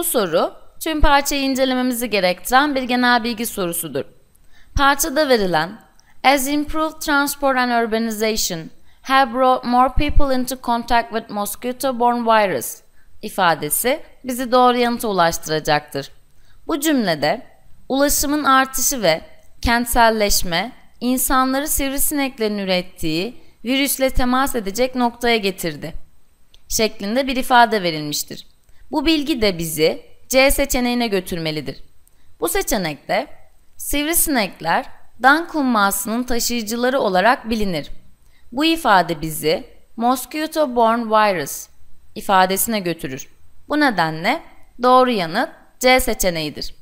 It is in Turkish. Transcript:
Bu soru tüm parçayı incelememizi gerektiren bir genel bilgi sorusudur. Parçada verilen As improved transport and urbanization have brought more people into contact with mosquito-borne virus ifadesi bizi doğru yanıta ulaştıracaktır. Bu cümlede ulaşımın artışı ve kentselleşme insanları sivrisineklerin ürettiği virüsle temas edecek noktaya getirdi şeklinde bir ifade verilmiştir. Bu bilgi de bizi C seçeneğine götürmelidir. Bu seçenekte sivrisinekler dan kummasının taşıyıcıları olarak bilinir. Bu ifade bizi mosquito borne virus ifadesine götürür. Bu nedenle doğru yanıt C seçeneğidir.